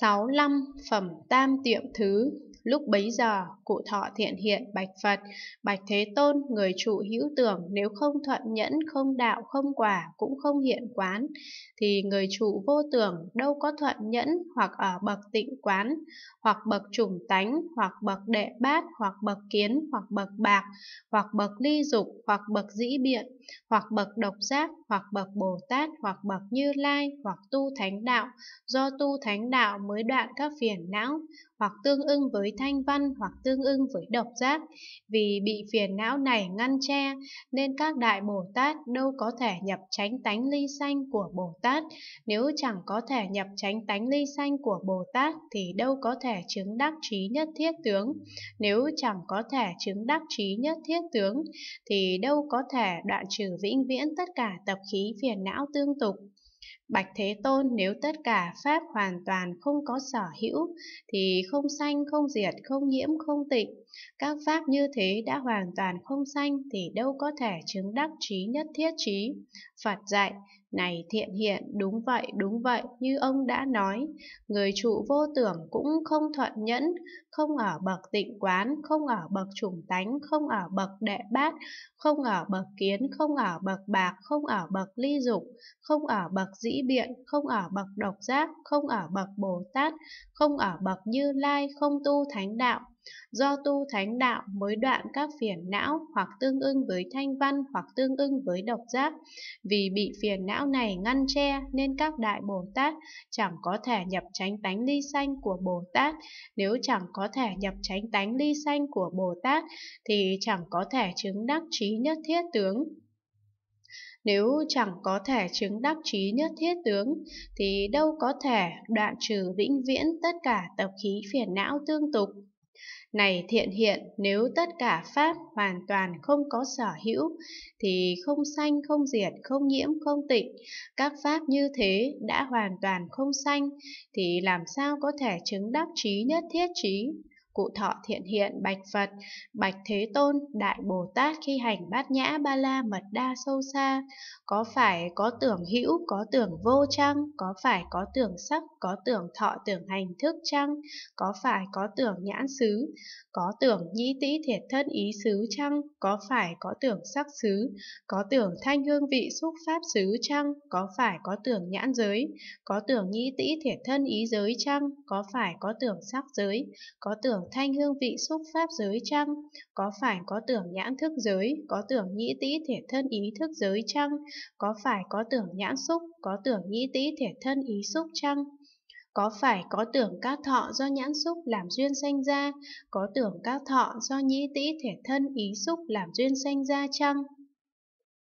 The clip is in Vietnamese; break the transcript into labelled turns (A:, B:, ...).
A: sáu năm phẩm tam tiệm thứ Lúc bấy giờ, cụ thọ thiện hiện bạch Phật, bạch Thế Tôn, người trụ hữu tưởng nếu không thuận nhẫn, không đạo, không quả, cũng không hiện quán, thì người trụ vô tưởng đâu có thuận nhẫn hoặc ở bậc tịnh quán, hoặc bậc chủng tánh, hoặc bậc đệ bát, hoặc bậc kiến, hoặc bậc bạc, hoặc bậc ly dục, hoặc bậc dĩ biện, hoặc bậc độc giác, hoặc bậc Bồ Tát, hoặc bậc Như Lai, hoặc tu thánh đạo, do tu thánh đạo mới đoạn các phiền não, hoặc tương ưng với thanh văn hoặc tương ưng với độc giác. Vì bị phiền não này ngăn che, nên các đại Bồ Tát đâu có thể nhập tránh tánh ly sanh của Bồ Tát. Nếu chẳng có thể nhập tránh tánh ly sanh của Bồ Tát thì đâu có thể chứng đắc trí nhất thiết tướng. Nếu chẳng có thể chứng đắc trí nhất thiết tướng thì đâu có thể đoạn trừ vĩnh viễn tất cả tập khí phiền não tương tục. Bạch Thế Tôn nếu tất cả pháp hoàn toàn không có sở hữu thì không sanh, không diệt, không nhiễm, không tịnh, các pháp như thế đã hoàn toàn không sanh thì đâu có thể chứng đắc trí nhất thiết trí. Phật dạy, này thiện hiện, đúng vậy, đúng vậy, như ông đã nói, người trụ vô tưởng cũng không thuận nhẫn, không ở bậc tịnh quán, không ở bậc chủng tánh, không ở bậc đệ bát, không ở bậc kiến, không ở bậc bạc, không ở bậc ly dục, không ở bậc dĩ biện, không ở bậc độc giác, không ở bậc Bồ Tát, không ở bậc Như Lai, không tu thánh đạo, Do tu thánh đạo mới đoạn các phiền não hoặc tương ưng với thanh văn hoặc tương ưng với độc giác. Vì bị phiền não này ngăn che nên các đại Bồ Tát chẳng có thể nhập tránh tánh ly sanh của Bồ Tát. Nếu chẳng có thể nhập tránh tánh ly sanh của Bồ Tát thì chẳng có thể chứng đắc trí nhất thiết tướng. Nếu chẳng có thể chứng đắc trí nhất thiết tướng, thì đâu có thể đoạn trừ vĩnh viễn tất cả tập khí phiền não tương tục. Này thiện hiện, nếu tất cả Pháp hoàn toàn không có sở hữu, thì không sanh, không diệt, không nhiễm, không tịnh. Các Pháp như thế đã hoàn toàn không sanh, thì làm sao có thể chứng đắc trí nhất thiết trí? cụ thọ thiện hiện bạch Phật, bạch Thế Tôn, Đại Bồ Tát khi hành bát nhã ba la mật đa sâu xa, có phải có tưởng hữu, có tưởng vô chăng, có phải có tưởng sắc, có tưởng thọ tưởng hành thức chăng, có phải có tưởng nhãn xứ, có tưởng nhĩ tĩ thiệt thân ý xứ chăng, có phải có tưởng sắc xứ, có tưởng thanh hương vị xúc pháp xứ chăng, có phải có tưởng nhãn giới, có tưởng nhĩ tĩ thiệt thân ý giới chăng, có phải có tưởng sắc giới, có tưởng tưởng thanh hương vị xúc pháp giới chăng? Có phải có tưởng nhãn thức giới, có tưởng nhĩ tĩ thể thân ý thức giới chăng? Có phải có tưởng nhãn xúc, có tưởng nhĩ tĩ thể thân ý xúc chăng? Có phải có tưởng các thọ do nhãn xúc làm duyên sanh ra, có tưởng các thọ do nhĩ tĩ thể thân ý xúc làm duyên sanh ra chăng?